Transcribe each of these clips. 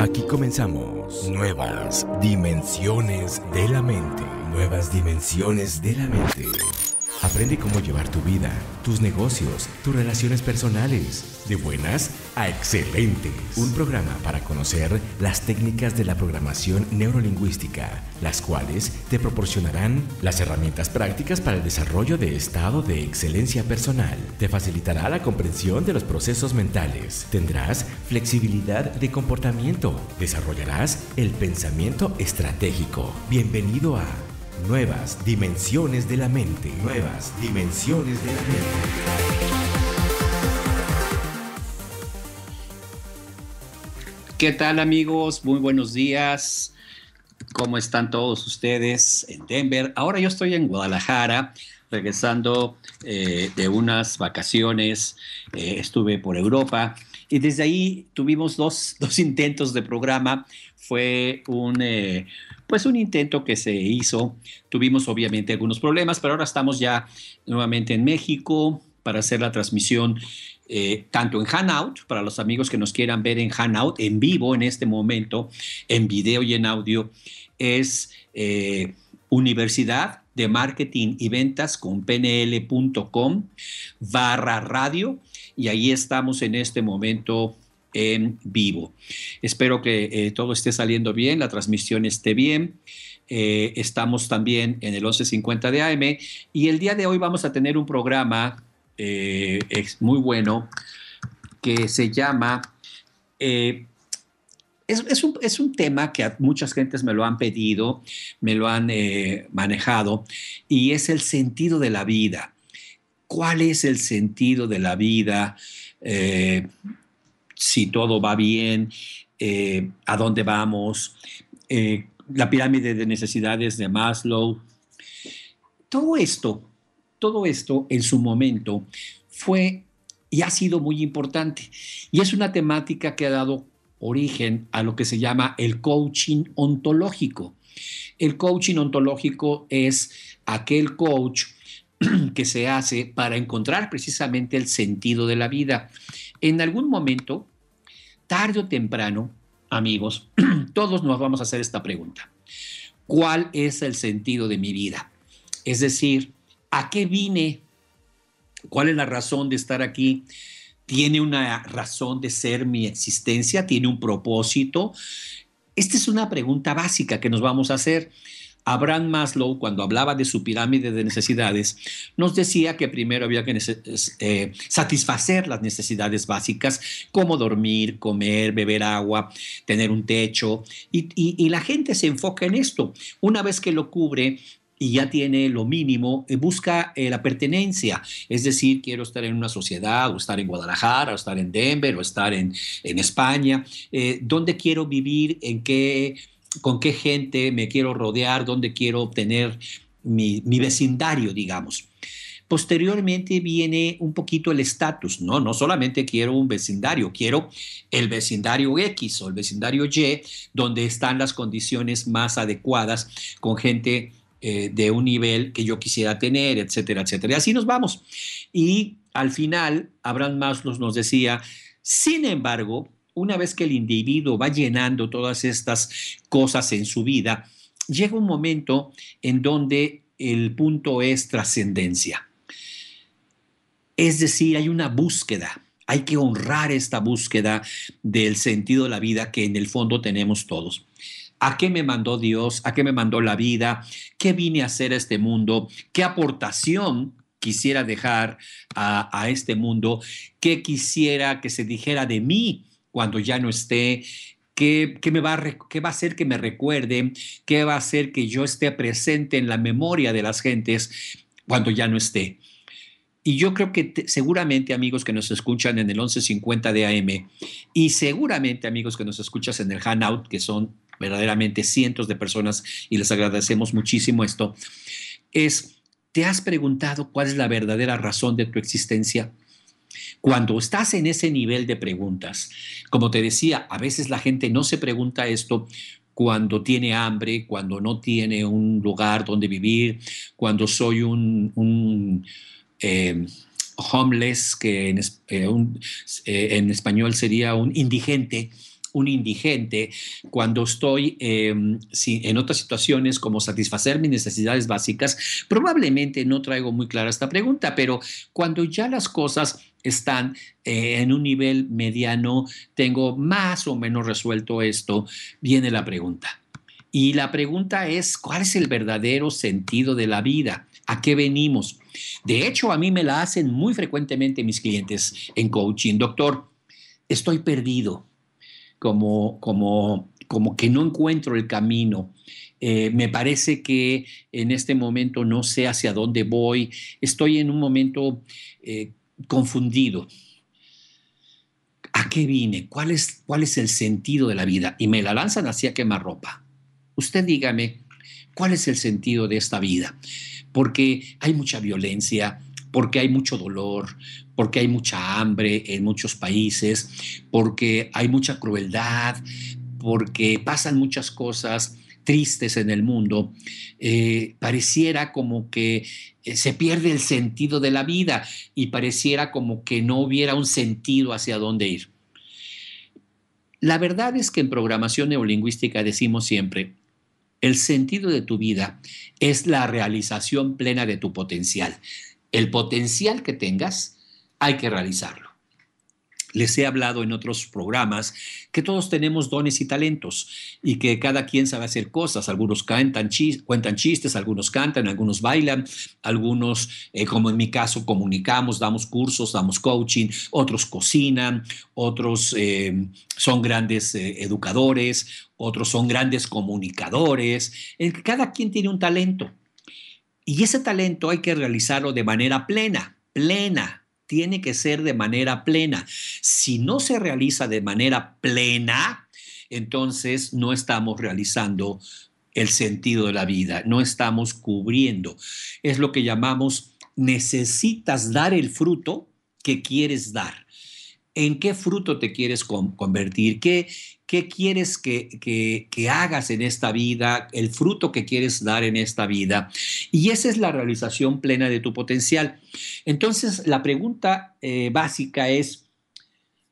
Aquí comenzamos nuevas dimensiones de la mente. Nuevas dimensiones de la mente. Aprende cómo llevar tu vida, tus negocios, tus relaciones personales, de buenas a excelentes. Un programa para conocer las técnicas de la programación neurolingüística, las cuales te proporcionarán las herramientas prácticas para el desarrollo de estado de excelencia personal. Te facilitará la comprensión de los procesos mentales. Tendrás flexibilidad de comportamiento. Desarrollarás el pensamiento estratégico. Bienvenido a Nuevas dimensiones de la mente. Nuevas dimensiones de la mente. ¿Qué tal amigos? Muy buenos días. ¿Cómo están todos ustedes en Denver? Ahora yo estoy en Guadalajara, regresando eh, de unas vacaciones. Eh, estuve por Europa y desde ahí tuvimos dos, intentos de programa. Fue un, eh, pues un intento que se hizo. Tuvimos obviamente algunos problemas, pero ahora estamos ya nuevamente en México para hacer la transmisión eh, tanto en Hanout, para los amigos que nos quieran ver en Hanout, en vivo en este momento, en video y en audio, es eh, Universidad de Marketing y Ventas con pnl.com barra radio. Y ahí estamos en este momento en vivo. Espero que eh, todo esté saliendo bien, la transmisión esté bien. Eh, estamos también en el 1150 de AM y el día de hoy vamos a tener un programa eh, muy bueno que se llama... Es, un, tema que muchas gentes me lo han pedido, me lo han manejado, y es el sentido de la vida. ¿Cuál es el sentido de la vida? si todo va bien, eh, a dónde vamos, eh, la pirámide de necesidades de Maslow. Todo esto, todo esto en su momento fue y ha sido muy importante. Y es una temática que ha dado origen a lo que se llama el coaching ontológico. El coaching ontológico es aquel coach que se hace para encontrar precisamente el sentido de la vida. En algún momento, tarde o temprano, amigos, todos nos vamos a hacer esta pregunta. ¿Cuál es el sentido de mi vida? Es decir, ¿a qué vine? ¿Cuál es la razón de estar aquí? ¿Tiene una razón de ser mi existencia? ¿Tiene un propósito? Esta es una pregunta básica que nos vamos a hacer. Abraham Maslow, cuando hablaba de su pirámide de necesidades, nos decía que primero había que eh, satisfacer las necesidades básicas como dormir, comer, beber agua, tener un techo. Y, la gente se enfoca en esto. Una vez que lo cubre, y ya tiene lo mínimo, eh, busca eh, la pertenencia, es decir, quiero estar en una sociedad, o estar en Guadalajara, o estar en Denver, o estar en, España, dónde quiero vivir, en qué con qué gente me quiero rodear, dónde quiero obtener mi, vecindario, digamos. Posteriormente viene un poquito el estatus, ¿no? No solamente quiero un vecindario, quiero el vecindario X o el vecindario Y, donde están las condiciones más adecuadas con gente eh, de un nivel que yo quisiera tener, etcétera, etcétera. Y así nos vamos. Y al final, Abraham Maslow nos decía, sin embargo, una vez que el individuo va llenando todas estas cosas en su vida, llega un momento en donde el punto es trascendencia. Es decir, hay una búsqueda, hay que honrar esta búsqueda del sentido de la vida que en el fondo tenemos todos. ¿A qué me mandó Dios? ¿A qué me mandó la vida? ¿Qué vine a hacer a este mundo? ¿Qué aportación quisiera dejar a, este mundo? ¿Qué quisiera que se dijera de mí? cuando ya no esté? ¿Qué, me va a, qué va a hacer que me recuerde? ¿Qué va a hacer que yo esté presente en la memoria de las gentes cuando ya no esté? Y yo creo que seguramente amigos que nos escuchan en el 1150 de AM y seguramente amigos que nos escuchas en el hanout que son verdaderamente cientos de personas y les agradecemos muchísimo esto, es, ¿te has preguntado cuál es la verdadera razón de tu existencia? Cuando estás en ese nivel de preguntas, como te decía, a veces la gente no se pregunta esto cuando tiene hambre, cuando no tiene un lugar donde vivir, cuando soy un, eh, homeless, que eh, eh, en, español sería un indigente, un indigente, cuando estoy em, en otras situaciones como satisfacer mis necesidades básicas, probablemente no traigo muy clara esta pregunta, pero cuando ya las cosas están eh, en un nivel mediano, tengo más o menos resuelto esto, viene la pregunta. Y la pregunta es, ¿cuál es el verdadero sentido de la vida? ¿A qué venimos? De hecho, a mí me la hacen muy frecuentemente mis clientes en coaching. Doctor, estoy perdido como, como, como que no encuentro el camino. Eh, me parece que en este momento no sé hacia dónde voy. Estoy en un momento eh, confundido. ¿A qué vine? ¿Cuál es, ¿Cuál es el sentido de la vida? Y me la lanzan hacia quemar ropa Usted dígame, ¿cuál es el sentido de esta vida? Porque hay mucha violencia, porque hay mucho dolor, porque hay mucha hambre en muchos países, porque hay mucha crueldad, porque pasan muchas cosas tristes en el mundo, eh, pareciera como que eh, se pierde el sentido de la vida y pareciera como que no hubiera un sentido hacia dónde ir. La verdad es que en programación neolingüística decimos siempre, el sentido de tu vida es la realización plena de tu potencial. El potencial que tengas, hay que realizarlo. Les he hablado en otros programas que todos tenemos dones y talentos y que cada quien sabe hacer cosas. Algunos cuentan chistes, algunos cantan, algunos bailan, algunos, eh, como en mi caso, comunicamos, damos cursos, damos coaching, otros cocinan, otros eh, son grandes eh, educadores, otros son grandes comunicadores. Cada quien tiene un talento. Y ese talento hay que realizarlo de manera plena, plena. Tiene que ser de manera plena. Si no se realiza de manera plena, entonces no estamos realizando el sentido de la vida, no estamos cubriendo. Es lo que llamamos necesitas dar el fruto que quieres dar. ¿En qué fruto te quieres convertir? ¿Qué, qué quieres que, que, hagas en esta vida, el fruto que quieres dar en esta vida. Y esa es la realización plena de tu potencial. Entonces, la pregunta eh, básica es,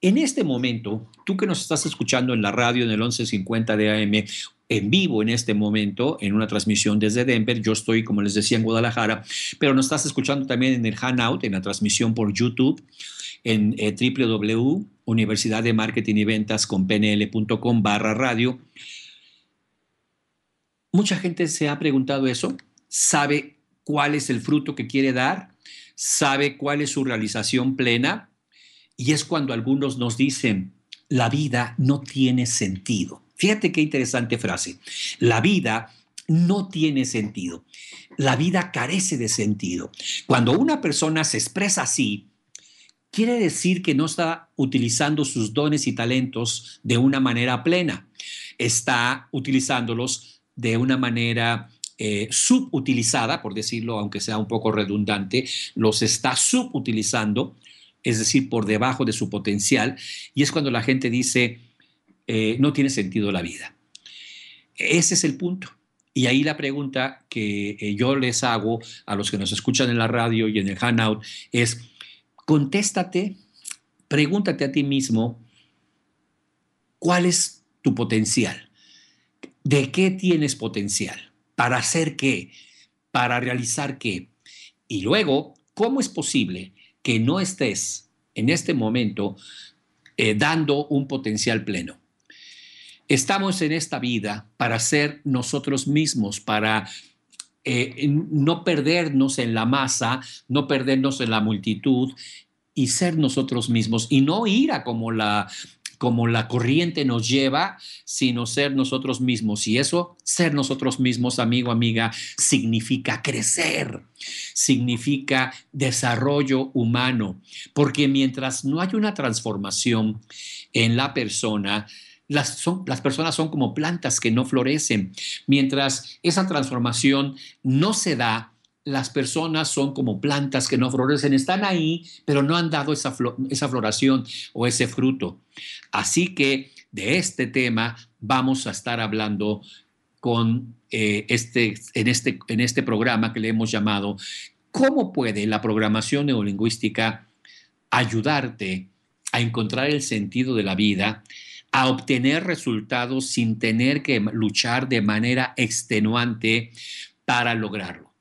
en este momento, tú que nos estás escuchando en la radio en el 1150 de AM, en vivo en este momento, en una transmisión desde Denver. Yo estoy, como les decía, en Guadalajara, pero nos estás escuchando también en el Hangout, en la transmisión por YouTube, en eh, www Universidad de Marketing y Ventas con pnl.com barra radio. Mucha gente se ha preguntado eso, sabe cuál es el fruto que quiere dar, sabe cuál es su realización plena, y es cuando algunos nos dicen, la vida no tiene sentido. Fíjate qué interesante frase. La vida no tiene sentido. La vida carece de sentido. Cuando una persona se expresa así, quiere decir que no está utilizando sus dones y talentos de una manera plena, está utilizándolos de una manera eh, subutilizada, por decirlo, aunque sea un poco redundante, los está subutilizando, es decir, por debajo de su potencial, y es cuando la gente dice, eh, no tiene sentido la vida. Ese es el punto. Y ahí la pregunta que eh, yo les hago a los que nos escuchan en la radio y en el Hangout es, contéstate, pregúntate a ti mismo, ¿cuál es tu potencial? ¿De qué tienes potencial? ¿Para hacer qué? ¿Para realizar qué? Y luego, ¿cómo es posible que no estés en este momento eh, dando un potencial pleno? Estamos en esta vida para ser nosotros mismos, para eh, no perdernos en la masa, no perdernos en la multitud y ser nosotros mismos y no ir a como la como la corriente nos lleva, sino ser nosotros mismos. Y eso, ser nosotros mismos, amigo, amiga, significa crecer, significa desarrollo humano, porque mientras no hay una transformación en la persona, las, personas son como plantas que no florecen. Mientras esa transformación no se da, las personas son como plantas que no florecen, están ahí, pero no han dado esa, esa floración o ese fruto. Así que de este tema vamos a estar hablando con, eh, este, en, este, en este programa que le hemos llamado ¿Cómo puede la programación neolingüística ayudarte a encontrar el sentido de la vida a obtener resultados sin tener que luchar de manera extenuante para lograrlo.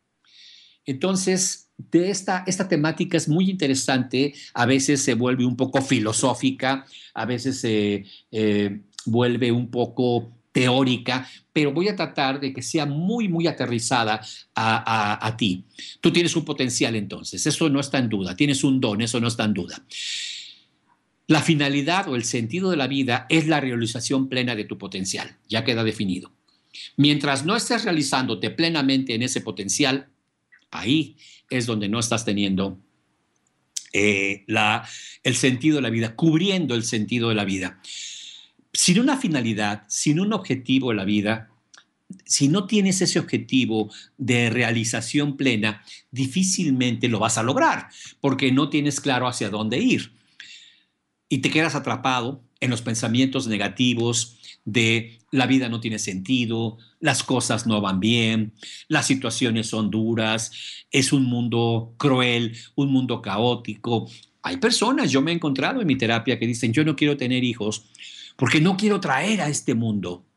Entonces, de esta, esta temática es muy interesante, a veces se vuelve un poco filosófica, a veces se eh, vuelve un poco teórica, pero voy a tratar de que sea muy, muy aterrizada a, a, ti. Tú tienes un potencial entonces, eso no está en duda, tienes un don, eso no está en duda. La finalidad o el sentido de la vida es la realización plena de tu potencial, ya queda definido. Mientras no estés realizándote plenamente en ese potencial, ahí es donde no estás teniendo eh, el sentido de la vida, cubriendo el sentido de la vida. Sin una finalidad, sin un objetivo de la vida, si no tienes ese objetivo de realización plena, difícilmente lo vas a lograr, porque no tienes claro hacia dónde ir y te quedas atrapado en los pensamientos negativos de la vida no tiene sentido, las cosas no van bien, las situaciones son duras, es un mundo cruel, un mundo caótico. Hay personas, yo me he encontrado en mi terapia que dicen, yo no quiero tener hijos porque no quiero traer a este mundo,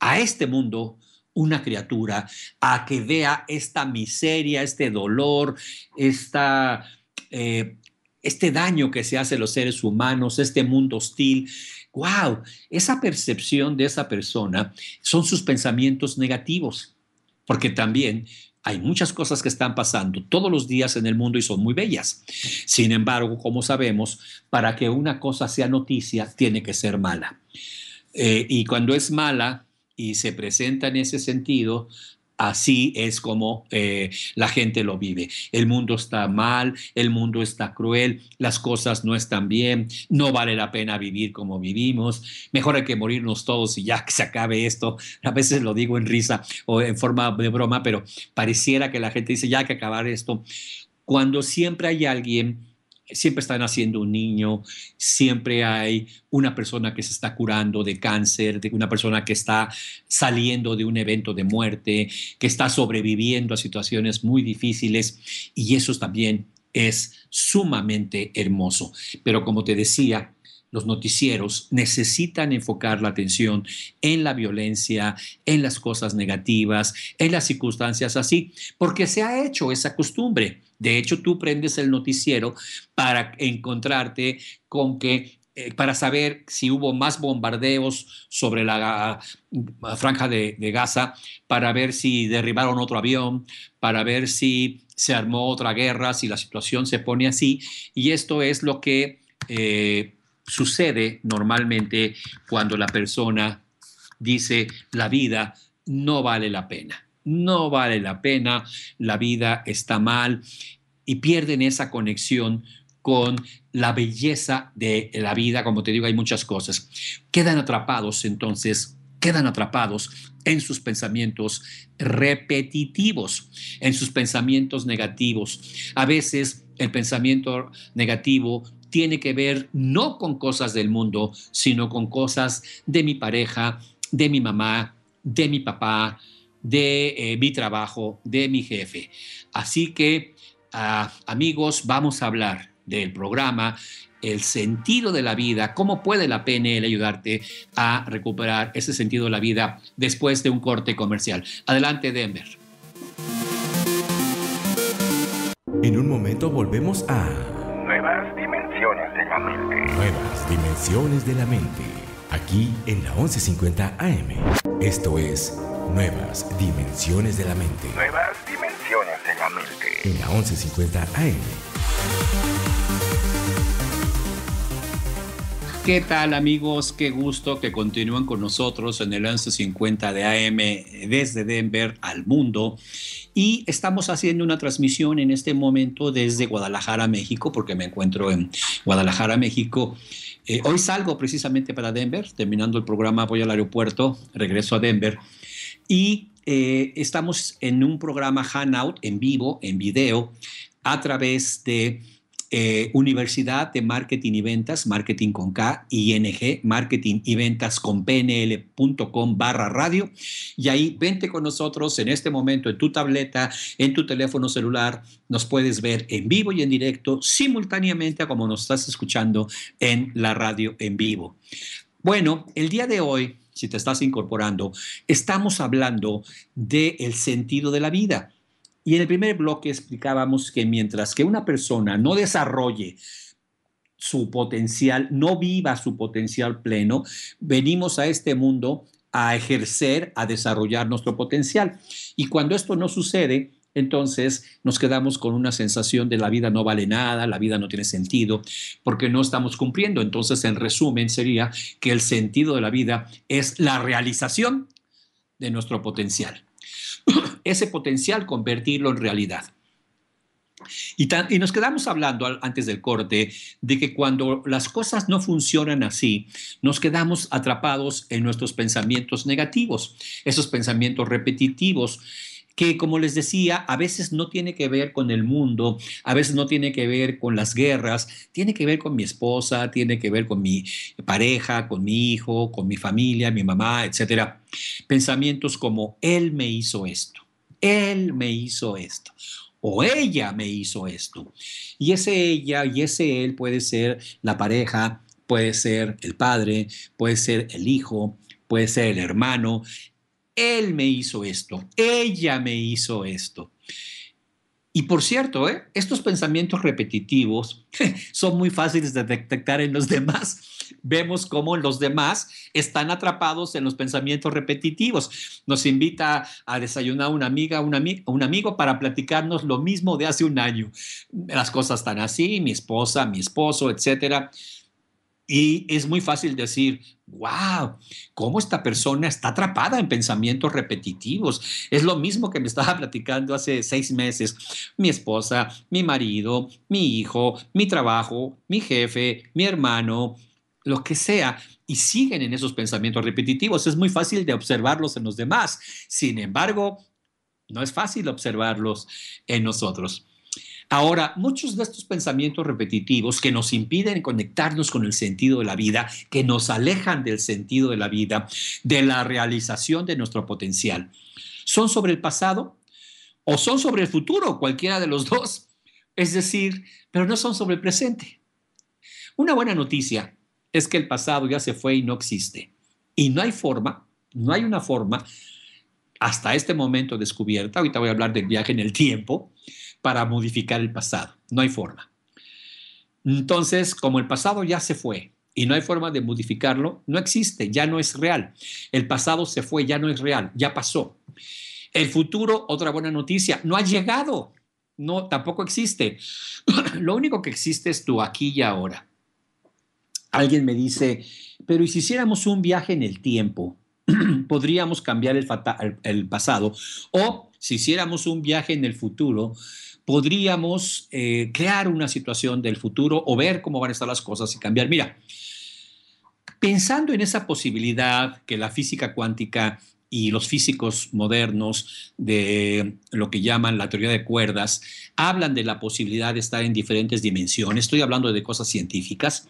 a este mundo, una criatura a que vea esta miseria, este dolor, esta eh, este daño que se hace a los seres humanos, este mundo hostil. ¡Wow! Esa percepción de esa persona son sus pensamientos negativos, porque también hay muchas cosas que están pasando todos los días en el mundo y son muy bellas. Sin embargo, como sabemos, para que una cosa sea noticia, tiene que ser mala. Eh, y cuando es mala y se presenta en ese sentido, Así es como eh, la gente lo vive. El mundo está mal, el mundo está cruel, las cosas no están bien, no vale la pena vivir como vivimos, mejor hay que morirnos todos y ya que se acabe esto. A veces lo digo en risa o en forma de broma, pero pareciera que la gente dice ya que acabar esto. Cuando siempre hay alguien siempre están naciendo un niño, siempre hay una persona que se está curando de cáncer, de una persona que está saliendo de un evento de muerte, que está sobreviviendo a situaciones muy difíciles y eso también es sumamente hermoso. Pero como te decía, los noticieros necesitan enfocar la atención en la violencia, en las cosas negativas, en las circunstancias así, porque se ha hecho esa costumbre de hecho, tú prendes el noticiero para encontrarte con que eh, para saber si hubo más bombardeos sobre la ah, franja de, Gaza, para ver si derribaron otro avión, para ver si se armó otra guerra, si la situación se pone así. Y esto es lo que eh, sucede normalmente cuando la persona dice la vida no vale la pena no vale la pena, la vida está mal y pierden esa conexión con la belleza de la vida, como te digo, hay muchas cosas. Quedan atrapados entonces, quedan atrapados en sus pensamientos repetitivos, en sus pensamientos negativos. A veces el pensamiento negativo tiene que ver no con cosas del mundo, sino con cosas de mi pareja, de mi mamá, de mi papá, de eh, mi trabajo, de mi jefe. Así que, ah, amigos, vamos a hablar del programa el sentido de la vida, cómo puede la PNL ayudarte a recuperar ese sentido de la vida después de un corte comercial. Adelante, Denver. En un momento volvemos a Nuevas Dimensiones de la Mente. Nuevas Dimensiones de la Mente, aquí en la 1150 AM. Esto es Nuevas dimensiones de la mente. Nuevas dimensiones de la mente. En la 1150 AM. ¿Qué tal amigos? Qué gusto que continúen con nosotros en el 1150 de AM desde Denver al mundo. Y estamos haciendo una transmisión en este momento desde Guadalajara, México, porque me encuentro en Guadalajara, México. Eh, hoy salgo precisamente para Denver, terminando el programa voy al aeropuerto, regreso a Denver y eh, estamos en un programa hanout en vivo, en video, a través de eh, Universidad de Marketing y Ventas, Marketing con K, ING, Marketing y Ventas con PNL.com barra radio. Y ahí vente con nosotros en este momento en tu tableta, en tu teléfono celular. Nos puedes ver en vivo y en directo simultáneamente a como nos estás escuchando en la radio en vivo. Bueno, el día de hoy si te estás incorporando, estamos hablando del sentido de la vida. Y en el primer bloque explicábamos que mientras que una persona no desarrolle su potencial, no viva su potencial pleno, venimos a este mundo a ejercer, a desarrollar nuestro potencial. Y cuando esto no sucede, entonces nos quedamos con una sensación de la vida no vale nada, la vida no tiene sentido, porque no estamos cumpliendo. Entonces, en resumen, sería que el sentido de la vida es la realización de nuestro potencial. Ese potencial convertirlo en realidad. Y, nos quedamos hablando antes del corte de que cuando las cosas no funcionan así, nos quedamos atrapados en nuestros pensamientos negativos, esos pensamientos repetitivos que, como les decía, a veces no tiene que ver con el mundo, a veces no tiene que ver con las guerras, tiene que ver con mi esposa, tiene que ver con mi pareja, con mi hijo, con mi familia, mi mamá, etc. Pensamientos como, él me hizo esto, él me hizo esto o ella me hizo esto. Y ese ella y ese él puede ser la pareja, puede ser el padre, puede ser el hijo, puede ser el hermano, él me hizo esto, ella me hizo esto. Y por cierto, ¿eh? estos pensamientos repetitivos son muy fáciles de detectar en los demás. Vemos cómo los demás están atrapados en los pensamientos repetitivos. Nos invita a desayunar una amiga, un, un amigo para platicarnos lo mismo de hace un año. Las cosas están así, mi esposa, mi esposo, etcétera y es muy fácil decir, wow, cómo esta persona está atrapada en pensamientos repetitivos. Es lo mismo que me estaba platicando hace seis meses. Mi esposa, mi marido, mi hijo, mi trabajo, mi jefe, mi hermano, lo que sea. Y siguen en esos pensamientos repetitivos. Es muy fácil de observarlos en los demás. Sin embargo, no es fácil observarlos en nosotros. Ahora, muchos de estos pensamientos repetitivos que nos impiden conectarnos con el sentido de la vida, que nos alejan del sentido de la vida, de la realización de nuestro potencial, son sobre el pasado o son sobre el futuro, cualquiera de los dos. Es decir, pero no son sobre el presente. Una buena noticia es que el pasado ya se fue y no existe. Y no hay forma, no hay una forma hasta este momento descubierta, ahorita voy a hablar del viaje en el tiempo, para modificar el pasado. No hay forma. Entonces, como el pasado ya se fue y no hay forma de modificarlo, no existe, ya no es real. El pasado se fue, ya no es real, ya pasó. El futuro, otra buena noticia, no ha llegado. No, tampoco existe. Lo único que existe es tú aquí y ahora. Alguien me dice, pero ¿y si hiciéramos un viaje en el tiempo? podríamos cambiar el, el, pasado o si hiciéramos un viaje en el futuro, podríamos eh, crear una situación del futuro o ver cómo van a estar las cosas y cambiar. Mira, pensando en esa posibilidad que la física cuántica y los físicos modernos de lo que llaman la teoría de cuerdas hablan de la posibilidad de estar en diferentes dimensiones. Estoy hablando de cosas científicas.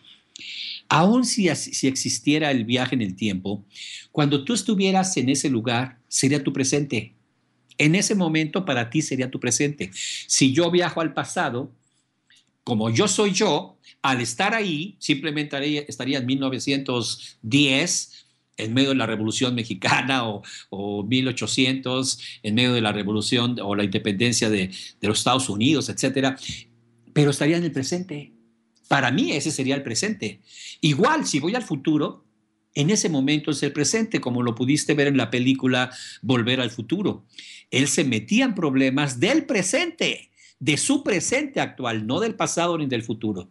Aún si, si existiera el viaje en el tiempo, cuando tú estuvieras en ese lugar, sería tu presente. En ese momento para ti sería tu presente. Si yo viajo al pasado, como yo soy yo, al estar ahí, simplemente estaría en 1910, en medio de la Revolución Mexicana o, 1800, en medio de la Revolución o la independencia de, los Estados Unidos, etc. pero estaría en el presente. Para mí ese sería el presente. Igual, si voy al futuro, en ese momento es el presente, como lo pudiste ver en la película Volver al Futuro. Él se metía en problemas del presente, de su presente actual, no del pasado ni del futuro.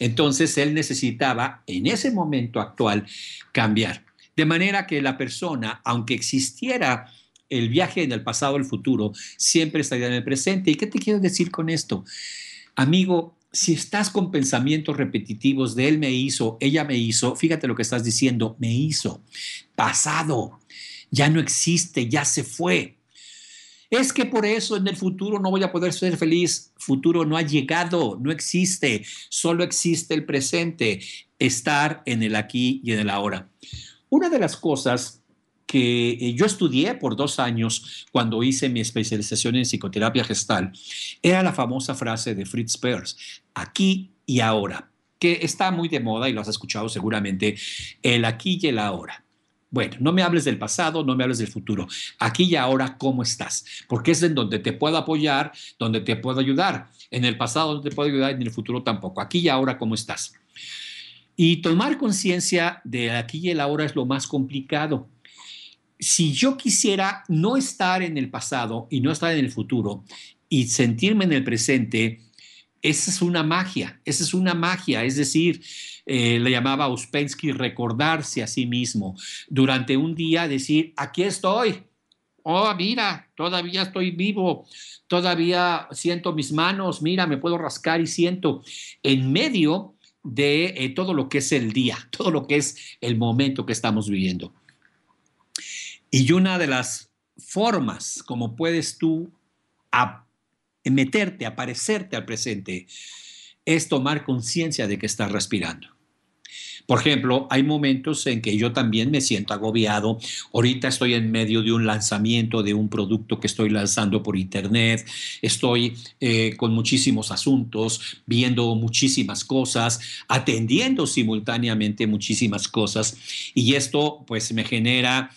Entonces él necesitaba en ese momento actual cambiar. De manera que la persona, aunque existiera el viaje en el pasado al futuro, siempre estaría en el presente. ¿Y qué te quiero decir con esto? Amigo, si estás con pensamientos repetitivos de él me hizo, ella me hizo, fíjate lo que estás diciendo, me hizo, pasado, ya no existe, ya se fue. Es que por eso en el futuro no voy a poder ser feliz. Futuro no ha llegado, no existe. Solo existe el presente, estar en el aquí y en el ahora. Una de las cosas que eh, yo estudié por dos años cuando hice mi especialización en psicoterapia gestal era la famosa frase de Fritz Perls, aquí y ahora, que está muy de moda y lo has escuchado seguramente, el aquí y el ahora. Bueno, no me hables del pasado, no me hables del futuro. Aquí y ahora, ¿cómo estás? Porque es en donde te puedo apoyar, donde te puedo ayudar. En el pasado no te puedo ayudar, en el futuro tampoco. Aquí y ahora, ¿cómo estás? Y tomar conciencia de aquí y el ahora es lo más complicado, si yo quisiera no estar en el pasado y no estar en el futuro y sentirme en el presente, esa es una magia, esa es una magia, es decir, eh, le llamaba Uspensky recordarse a sí mismo durante un día, decir, aquí estoy, oh, mira, todavía estoy vivo, todavía siento mis manos, mira, me puedo rascar y siento en medio de eh, todo lo que es el día, todo lo que es el momento que estamos viviendo. Y una de las formas como puedes tú a meterte, aparecerte al presente, es tomar conciencia de que estás respirando. Por ejemplo, hay momentos en que yo también me siento agobiado. Ahorita estoy en medio de un lanzamiento de un producto que estoy lanzando por internet. Estoy eh, con muchísimos asuntos, viendo muchísimas cosas, atendiendo simultáneamente muchísimas cosas. Y esto pues me genera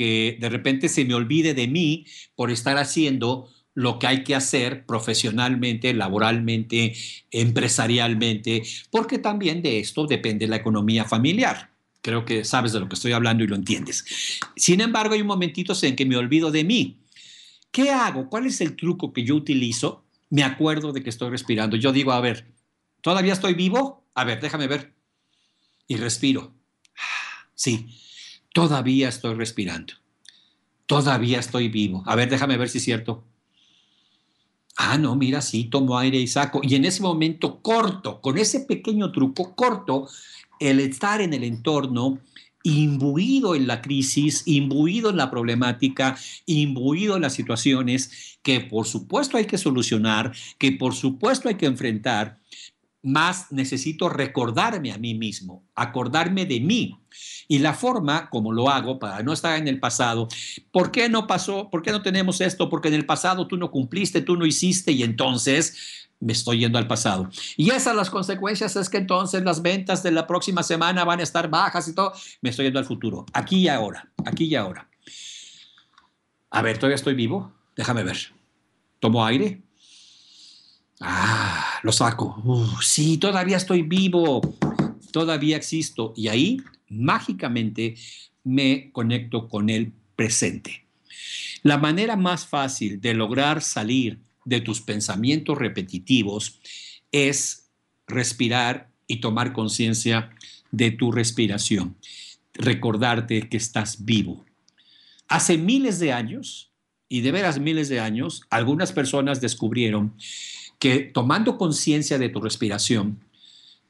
que de repente se me olvide de mí por estar haciendo lo que hay que hacer profesionalmente, laboralmente, empresarialmente, porque también de esto depende la economía familiar. Creo que sabes de lo que estoy hablando y lo entiendes. Sin embargo, hay momentitos en que me olvido de mí. ¿Qué hago? ¿Cuál es el truco que yo utilizo? Me acuerdo de que estoy respirando. Yo digo, a ver, ¿todavía estoy vivo? A ver, déjame ver. Y respiro. Sí todavía estoy respirando, todavía estoy vivo. A ver, déjame ver si es cierto. Ah, no, mira, sí, tomo aire y saco. Y en ese momento corto, con ese pequeño truco corto, el estar en el entorno, imbuido en la crisis, imbuido en la problemática, imbuido en las situaciones que por supuesto hay que solucionar, que por supuesto hay que enfrentar, más necesito recordarme a mí mismo, acordarme de mí. Y la forma como lo hago para no estar en el pasado, ¿por qué no pasó? ¿Por qué no tenemos esto? Porque en el pasado tú no cumpliste, tú no hiciste y entonces me estoy yendo al pasado. Y esas las consecuencias es que entonces las ventas de la próxima semana van a estar bajas y todo, me estoy yendo al futuro, aquí y ahora, aquí y ahora. A ver, todavía estoy vivo, déjame ver. Tomo aire, Ah, lo saco. sí, todavía estoy vivo, todavía existo. Y ahí, mágicamente, me conecto con el presente. La manera más fácil de lograr salir de tus pensamientos repetitivos es respirar y tomar conciencia de tu respiración, recordarte que estás vivo. Hace miles de años, y de veras miles de años, algunas personas descubrieron que tomando conciencia de tu respiración,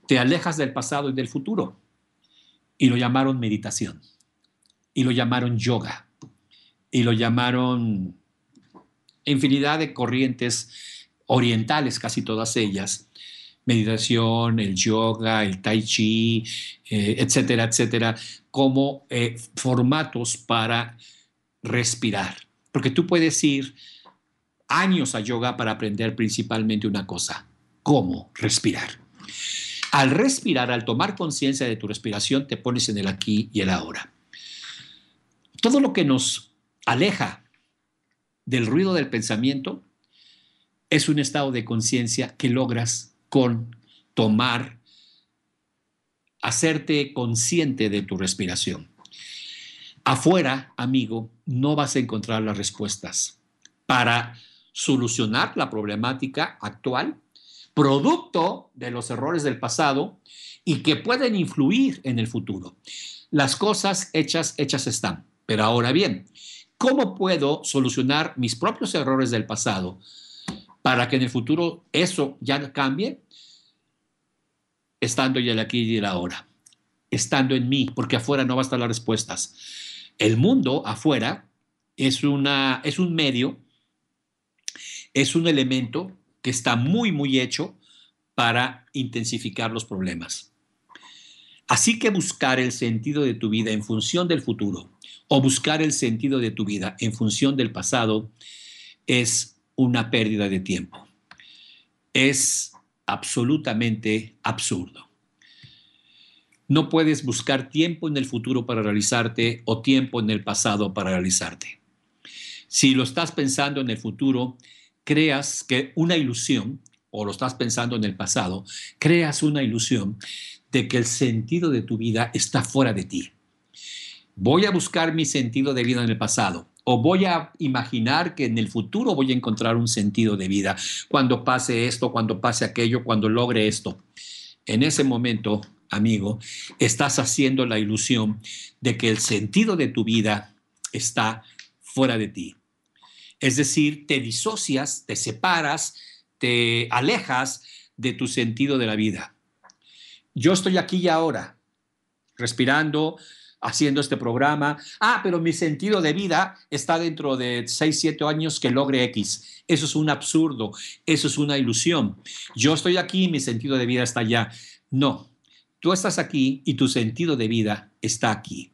te alejas del pasado y del futuro. Y lo llamaron meditación, y lo llamaron yoga, y lo llamaron infinidad de corrientes orientales, casi todas ellas. Meditación, el yoga, el tai chi, eh, etcétera, etcétera, como eh, formatos para respirar. Porque tú puedes ir años a yoga para aprender principalmente una cosa, cómo respirar. Al respirar, al tomar conciencia de tu respiración, te pones en el aquí y el ahora. Todo lo que nos aleja del ruido del pensamiento es un estado de conciencia que logras con tomar, hacerte consciente de tu respiración. Afuera, amigo, no vas a encontrar las respuestas. Para solucionar la problemática actual, producto de los errores del pasado y que pueden influir en el futuro. Las cosas hechas, hechas están. Pero ahora bien, ¿cómo puedo solucionar mis propios errores del pasado para que en el futuro eso ya cambie? Estando ya el aquí y el ahora, estando en mí, porque afuera no bastan las respuestas. El mundo afuera es, una, es un medio es un elemento que está muy, muy hecho para intensificar los problemas. Así que buscar el sentido de tu vida en función del futuro o buscar el sentido de tu vida en función del pasado es una pérdida de tiempo. Es absolutamente absurdo. No puedes buscar tiempo en el futuro para realizarte o tiempo en el pasado para realizarte. Si lo estás pensando en el futuro, creas que una ilusión, o lo estás pensando en el pasado, creas una ilusión de que el sentido de tu vida está fuera de ti. Voy a buscar mi sentido de vida en el pasado o voy a imaginar que en el futuro voy a encontrar un sentido de vida cuando pase esto, cuando pase aquello, cuando logre esto. En ese momento, amigo, estás haciendo la ilusión de que el sentido de tu vida está fuera de ti. Es decir, te disocias, te separas, te alejas de tu sentido de la vida. Yo estoy aquí y ahora, respirando, haciendo este programa. Ah, pero mi sentido de vida está dentro de 6, 7 años que logre X. Eso es un absurdo, eso es una ilusión. Yo estoy aquí y mi sentido de vida está allá. No, tú estás aquí y tu sentido de vida está aquí.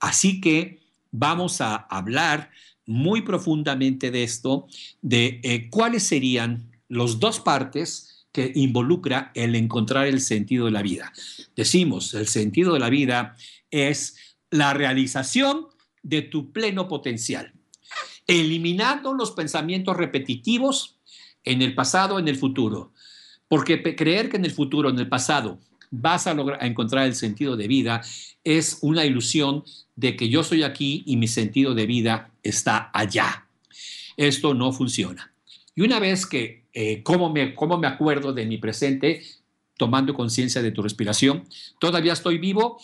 Así que vamos a hablar muy profundamente de esto, de eh, cuáles serían los dos partes que involucra el encontrar el sentido de la vida. Decimos, el sentido de la vida es la realización de tu pleno potencial, eliminando los pensamientos repetitivos en el pasado, en el futuro, porque creer que en el futuro, en el pasado, vas a, lograr, encontrar el sentido de vida es una ilusión de que yo soy aquí y mi sentido de vida está allá. Esto no funciona. Y una vez que, eh, ¿cómo, me, me acuerdo de mi presente? Tomando conciencia de tu respiración. Todavía estoy vivo,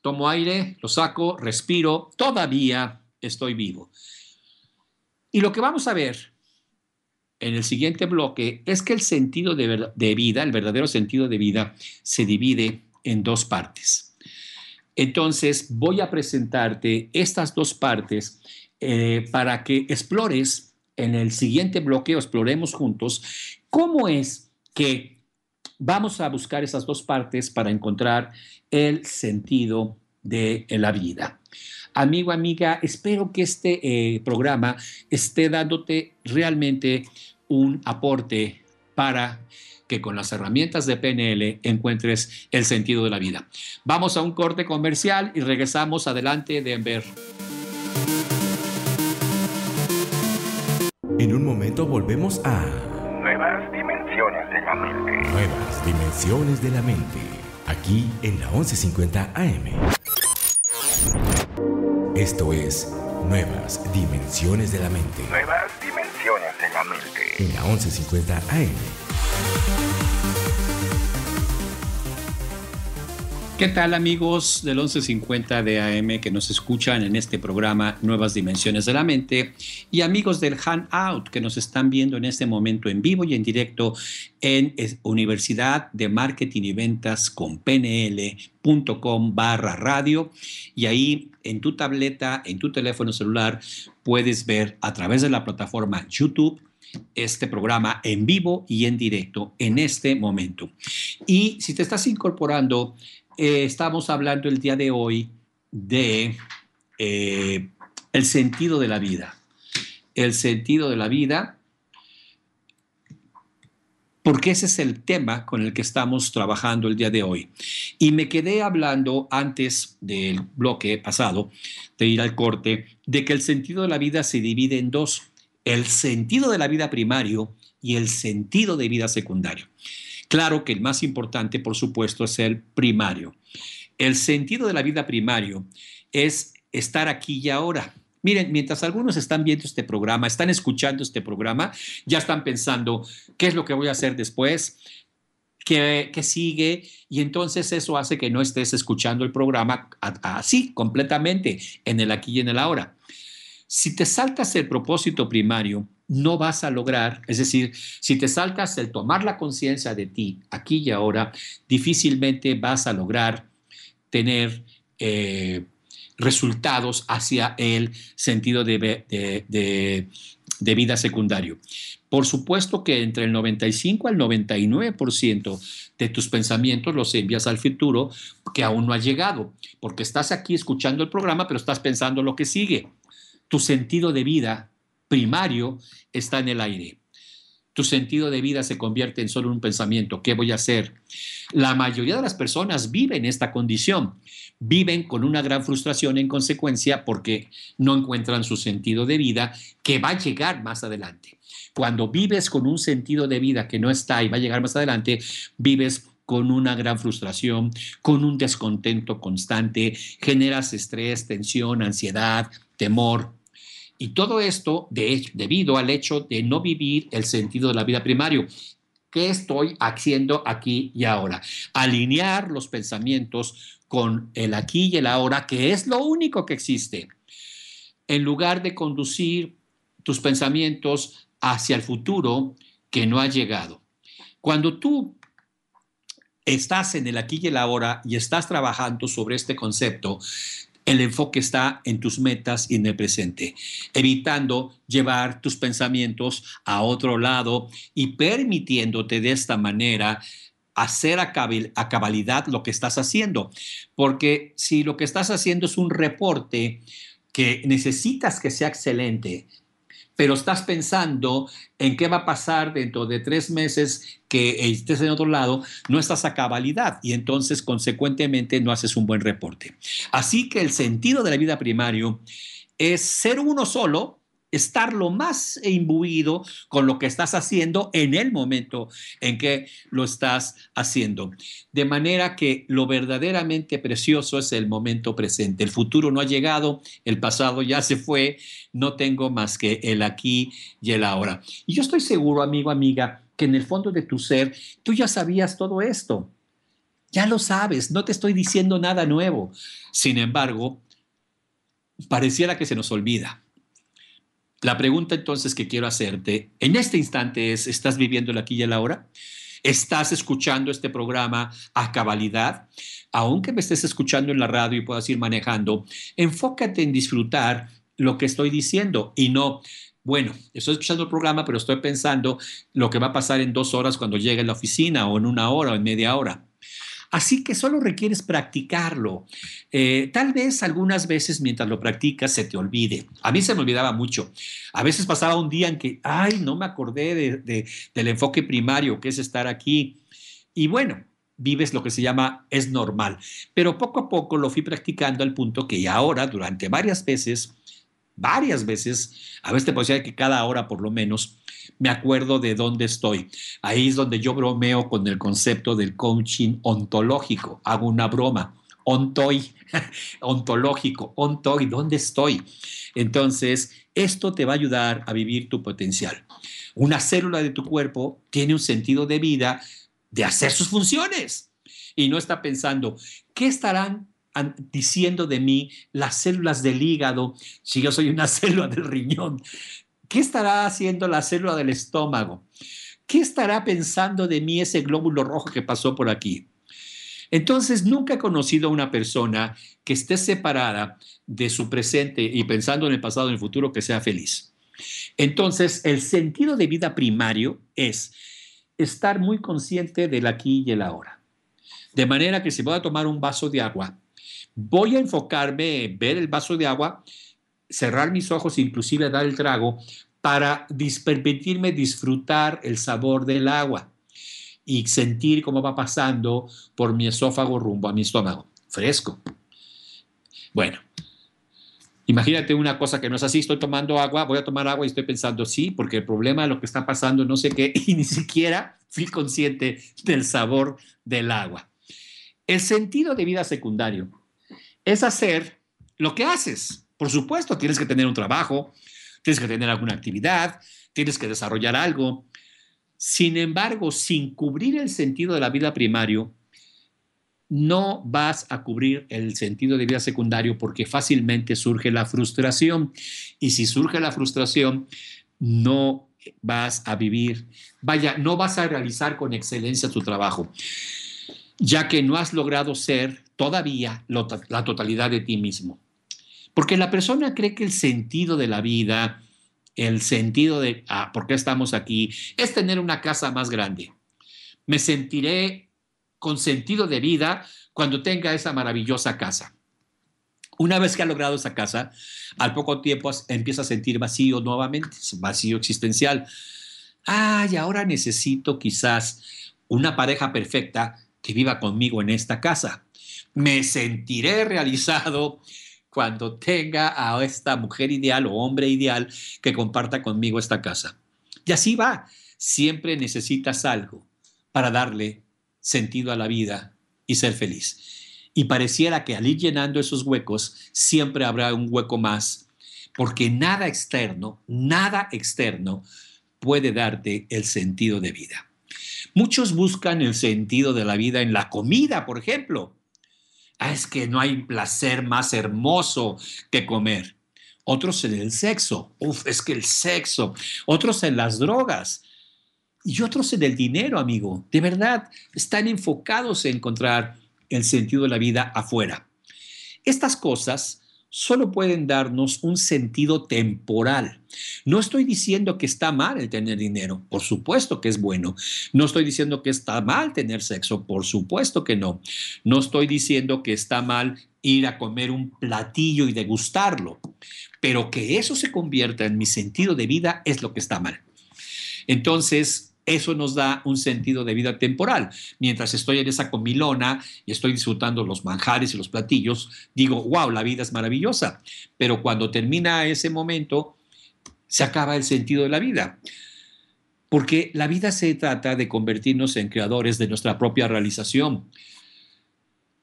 tomo aire, lo saco, respiro, todavía estoy vivo. Y lo que vamos a ver en el siguiente bloque es que el sentido de, de, vida, el verdadero sentido de vida, se divide en dos partes. Entonces voy a presentarte estas dos partes eh, para que explores en el siguiente bloque exploremos juntos cómo es que vamos a buscar esas dos partes para encontrar el sentido de la vida. Amigo, amiga, espero que este eh, programa esté dándote realmente un aporte para que con las herramientas de PNL encuentres el sentido de la vida. Vamos a un corte comercial y regresamos adelante de ver. En un momento volvemos a... Nuevas dimensiones de la mente. Nuevas dimensiones de la mente. Aquí en la 1150 AM. Esto es Nuevas dimensiones de la mente. Nuevas dimensiones de la mente. En la 1150 AM ¿Qué tal amigos del 1150 de AM que nos escuchan en este programa Nuevas Dimensiones de la Mente y amigos del Hangout que nos están viendo en este momento en vivo y en directo en Universidad de Marketing y Ventas con pnl.com barra radio y ahí en tu tableta, en tu teléfono celular puedes ver a través de la plataforma YouTube este programa en vivo y en directo en este momento. Y si te estás incorporando eh, estamos hablando el día de hoy de eh, el sentido de la vida. El sentido de la vida, porque ese es el tema con el que estamos trabajando el día de hoy. Y me quedé hablando antes del bloque pasado, de ir al corte, de que el sentido de la vida se divide en dos, el sentido de la vida primario y el sentido de vida secundario. Claro que el más importante, por supuesto, es el primario. El sentido de la vida primario es estar aquí y ahora. Miren, mientras algunos están viendo este programa, están escuchando este programa, ya están pensando, ¿qué es lo que voy a hacer después? ¿Qué, qué sigue? Y entonces eso hace que no estés escuchando el programa así, completamente, en el aquí y en el ahora. Si te saltas el propósito primario, no vas a lograr, es decir, si te saltas el tomar la conciencia de ti aquí y ahora, difícilmente vas a lograr tener eh, resultados hacia el sentido de, de, vida secundario. Por supuesto que entre el 95 al 99% de tus pensamientos los envías al futuro que aún no ha llegado, porque estás aquí escuchando el programa, pero estás pensando lo que sigue. Tu sentido de vida primario está en el aire. Tu sentido de vida se convierte en solo un pensamiento, ¿qué voy a hacer? La mayoría de las personas viven esta condición, viven con una gran frustración en consecuencia porque no encuentran su sentido de vida que va a llegar más adelante. Cuando vives con un sentido de vida que no está y va a llegar más adelante, vives con una gran frustración, con un descontento constante, generas estrés, tensión, ansiedad, temor, y todo esto debido al hecho de no vivir el sentido de la vida primario. ¿Qué estoy haciendo aquí y ahora? Alinear los pensamientos con el aquí y el ahora, que es lo único que existe. En lugar de conducir tus pensamientos hacia el futuro que no ha llegado. Cuando tú estás en el aquí y el ahora y estás trabajando sobre este concepto, el enfoque está en tus metas y en el presente, evitando llevar tus pensamientos a otro lado y permitiéndote de esta manera hacer a, cabalidad lo que estás haciendo. Porque si lo que estás haciendo es un reporte que necesitas que sea excelente, pero estás pensando en qué va a pasar dentro de tres meses que estés en otro lado, no estás a cabalidad y entonces consecuentemente no haces un buen reporte. Así que el sentido de la vida primario es ser uno solo, estar lo más imbuido con lo que estás haciendo en el momento en que lo estás haciendo. De manera que lo verdaderamente precioso es el momento presente. El futuro no ha llegado, el pasado ya se fue, no tengo más que el aquí y el ahora. Y yo estoy seguro, amigo, amiga, que en el fondo de tu ser tú ya sabías todo esto. Ya lo sabes, no te estoy diciendo nada nuevo. Sin embargo, pareciera que se nos olvida la pregunta entonces que quiero hacerte en este instante es, ¿estás viviendo la aquí y la hora? ¿Estás escuchando este programa a cabalidad? Aunque me estés escuchando en la radio y puedas ir manejando, enfócate en disfrutar lo que estoy diciendo y no bueno, estoy escuchando el programa, pero estoy pensando lo que va a pasar en dos horas cuando llegue a la oficina o en una hora o en media hora. Así que solo requieres practicarlo. Eh, tal vez algunas veces mientras lo practicas se te olvide. A mí se me olvidaba mucho. A veces pasaba un día en que, ay, no me acordé de, del enfoque primario, que es estar aquí. Y bueno, vives lo que se llama es normal. Pero poco a poco lo fui practicando al punto que ahora, durante varias veces, varias veces, a veces te puedo que cada hora por lo menos, me acuerdo de dónde estoy. Ahí es donde yo bromeo con el concepto del coaching ontológico, hago una broma. Ontoy, ontológico, ontoy, ¿dónde estoy? Entonces, esto te va a ayudar a vivir tu potencial. Una célula de tu cuerpo tiene un sentido de vida de hacer sus funciones y no está pensando, ¿qué estarán diciendo de mí las células del hígado, si yo soy una célula del riñón? ¿Qué estará haciendo la célula del estómago? ¿Qué estará pensando de mí ese glóbulo rojo que pasó por aquí? Entonces, nunca he conocido a una persona que esté separada de su presente y pensando en el pasado, y en el futuro, que sea feliz. Entonces, el sentido de vida primario es estar muy consciente del aquí y el ahora. De manera que si voy a tomar un vaso de agua, voy a enfocarme, ver el vaso de agua, cerrar mis ojos, inclusive dar el trago, para permitirme disfrutar el sabor del agua y sentir cómo va pasando por mi esófago rumbo a mi estómago. Fresco. Bueno, Imagínate una cosa que no es así, estoy tomando agua, voy a tomar agua y estoy pensando, sí, porque el problema de lo que está pasando no sé qué, y ni siquiera fui consciente del sabor del agua. El sentido de vida secundario es hacer lo que haces. Por supuesto, tienes que tener un trabajo, tienes que tener alguna actividad, tienes que desarrollar algo. Sin embargo, sin cubrir el sentido de la vida primario, no vas a cubrir el sentido de vida secundario porque fácilmente surge la frustración. Y si surge la frustración, no vas a vivir, vaya, no vas a realizar con excelencia tu trabajo, ya que no has logrado ser todavía la totalidad de ti mismo. Porque la persona cree que el sentido de la vida, el sentido de ah, por qué estamos aquí, es tener una casa más grande. Me sentiré con sentido de vida cuando tenga esa maravillosa casa. Una vez que ha logrado esa casa, al poco tiempo empieza a sentir vacío nuevamente, vacío existencial. Ay, ahora necesito quizás una pareja perfecta que viva conmigo en esta casa me sentiré realizado cuando tenga a esta mujer ideal o hombre ideal que comparta conmigo esta casa. Y así va. Siempre necesitas algo para darle sentido a la vida y ser feliz. Y pareciera que al ir llenando esos huecos, siempre habrá un hueco más, porque nada externo, nada externo puede darte el sentido de vida. Muchos buscan el sentido de la vida en la comida, por ejemplo, Ah, es que no hay placer más hermoso que comer. Otros en el sexo. Uf, es que el sexo. Otros en las drogas. Y otros en el dinero, amigo. De verdad, están enfocados en encontrar el sentido de la vida afuera. Estas cosas solo pueden darnos un sentido temporal. No estoy diciendo que está mal el tener dinero, por supuesto que es bueno. No estoy diciendo que está mal tener sexo, por supuesto que no. No estoy diciendo que está mal ir a comer un platillo y degustarlo, pero que eso se convierta en mi sentido de vida es lo que está mal. Entonces, eso nos da un sentido de vida temporal. Mientras estoy en esa comilona y estoy disfrutando los manjares y los platillos, digo, wow, la vida es maravillosa. Pero cuando termina ese momento, se acaba el sentido de la vida. Porque la vida se trata de convertirnos en creadores de nuestra propia realización.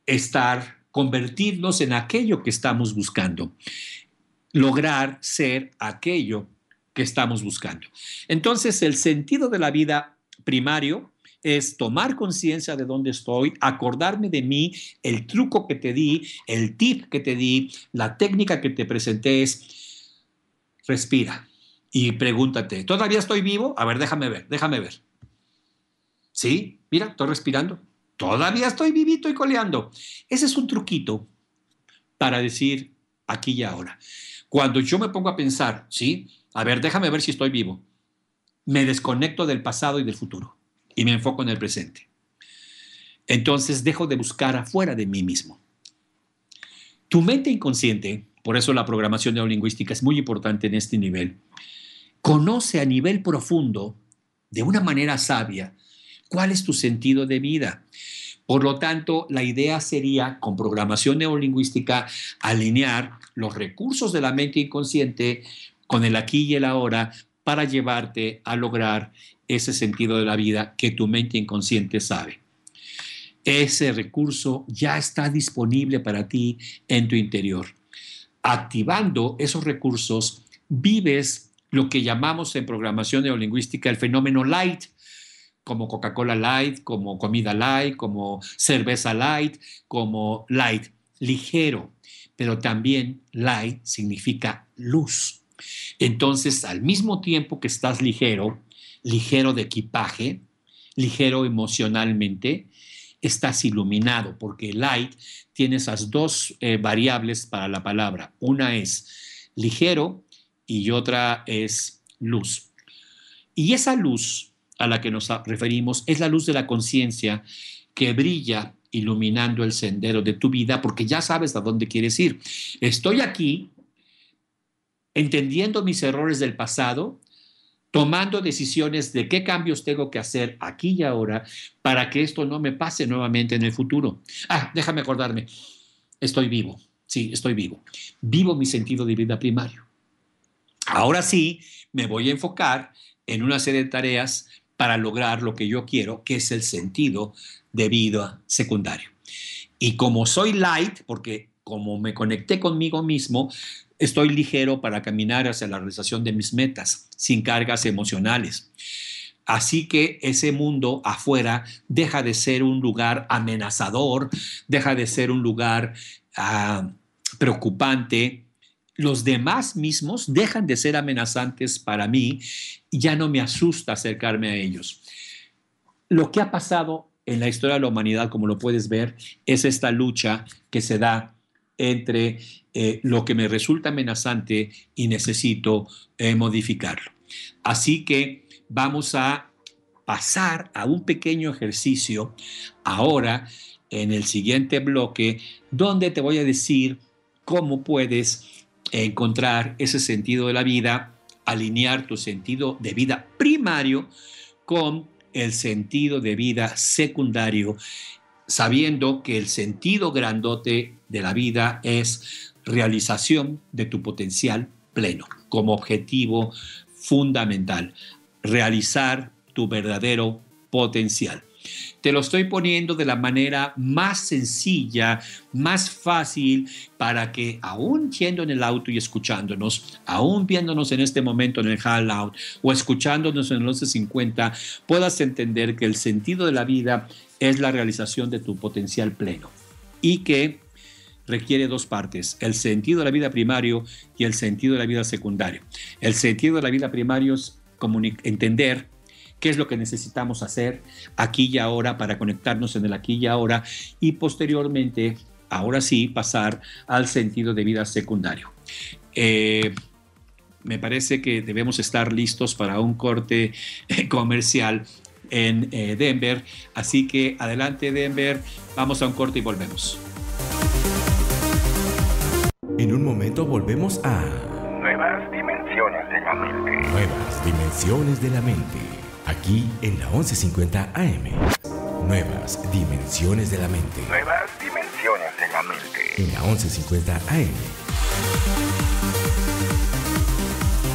Estar, convertirnos en aquello que estamos buscando. Lograr ser aquello que estamos buscando. Entonces, el sentido de la vida primario es tomar conciencia de dónde estoy, acordarme de mí, el truco que te di, el tip que te di, la técnica que te presenté es respira y pregúntate, ¿todavía estoy vivo? A ver, déjame ver, déjame ver. Sí, mira, estoy respirando. Todavía estoy vivito y coleando. Ese es un truquito para decir aquí y ahora. Cuando yo me pongo a pensar, ¿sí? A ver, déjame ver si estoy vivo. Me desconecto del pasado y del futuro y me enfoco en el presente. Entonces dejo de buscar afuera de mí mismo. Tu mente inconsciente, por eso la programación neolingüística es muy importante en este nivel, conoce a nivel profundo, de una manera sabia, cuál es tu sentido de vida, por lo tanto, la idea sería, con programación neurolingüística, alinear los recursos de la mente inconsciente con el aquí y el ahora para llevarte a lograr ese sentido de la vida que tu mente inconsciente sabe. Ese recurso ya está disponible para ti en tu interior. Activando esos recursos, vives lo que llamamos en programación neolingüística el fenómeno light, como Coca-Cola Light, como comida light, como cerveza light, como light, ligero, pero también light significa luz. Entonces, al mismo tiempo que estás ligero, ligero de equipaje, ligero emocionalmente, estás iluminado, porque light tiene esas dos eh, variables para la palabra. Una es ligero y otra es luz. Y esa luz a la que nos referimos es la luz de la conciencia que brilla iluminando el sendero de tu vida porque ya sabes a dónde quieres ir. Estoy aquí entendiendo mis errores del pasado, tomando decisiones de qué cambios tengo que hacer aquí y ahora para que esto no me pase nuevamente en el futuro. Ah, déjame acordarme, estoy vivo, sí, estoy vivo. Vivo mi sentido de vida primario. Ahora sí, me voy a enfocar en una serie de tareas para lograr lo que yo quiero, que es el sentido de vida secundario. Y como soy light, porque como me conecté conmigo mismo, estoy ligero para caminar hacia la realización de mis metas, sin cargas emocionales. Así que ese mundo afuera deja de ser un lugar amenazador, deja de ser un lugar ah, preocupante, los demás mismos dejan de ser amenazantes para mí y ya no me asusta acercarme a ellos. Lo que ha pasado en la historia de la humanidad, como lo puedes ver, es esta lucha que se da entre eh, lo que me resulta amenazante y necesito eh, modificarlo. Así que vamos a pasar a un pequeño ejercicio ahora en el siguiente bloque, donde te voy a decir cómo puedes encontrar ese sentido de la vida, alinear tu sentido de vida primario con el sentido de vida secundario, sabiendo que el sentido grandote de la vida es realización de tu potencial pleno como objetivo fundamental, realizar tu verdadero potencial. Te lo estoy poniendo de la manera más sencilla, más fácil, para que aún yendo en el auto y escuchándonos, aún viéndonos en este momento en el Hall Out o escuchándonos en el 1150, puedas entender que el sentido de la vida es la realización de tu potencial pleno y que requiere dos partes, el sentido de la vida primario y el sentido de la vida secundario. El sentido de la vida primario es entender qué es lo que necesitamos hacer aquí y ahora para conectarnos en el aquí y ahora y posteriormente, ahora sí, pasar al sentido de vida secundario. Eh, me parece que debemos estar listos para un corte eh, comercial en eh, Denver. Así que adelante Denver, vamos a un corte y volvemos. En un momento volvemos a... Nuevas dimensiones de la mente. Nuevas dimensiones de la mente aquí en la 1150 AM. Nuevas dimensiones de la mente. Nuevas dimensiones de la mente. En la 1150 AM.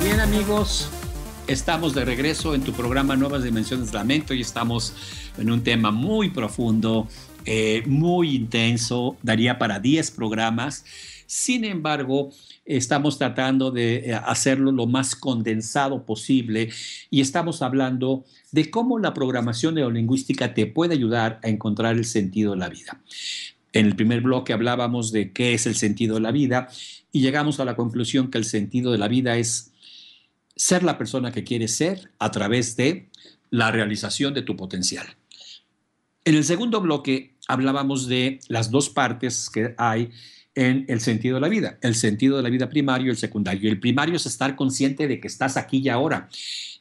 Bien amigos, estamos de regreso en tu programa Nuevas dimensiones de la mente. y estamos en un tema muy profundo, eh, muy intenso, daría para 10 programas. Sin embargo, estamos tratando de eh, hacerlo lo más condensado posible y estamos hablando de cómo la programación neolingüística te puede ayudar a encontrar el sentido de la vida. En el primer bloque hablábamos de qué es el sentido de la vida y llegamos a la conclusión que el sentido de la vida es ser la persona que quieres ser a través de la realización de tu potencial. En el segundo bloque hablábamos de las dos partes que hay en el sentido de la vida, el sentido de la vida primario, el secundario. El primario es estar consciente de que estás aquí y ahora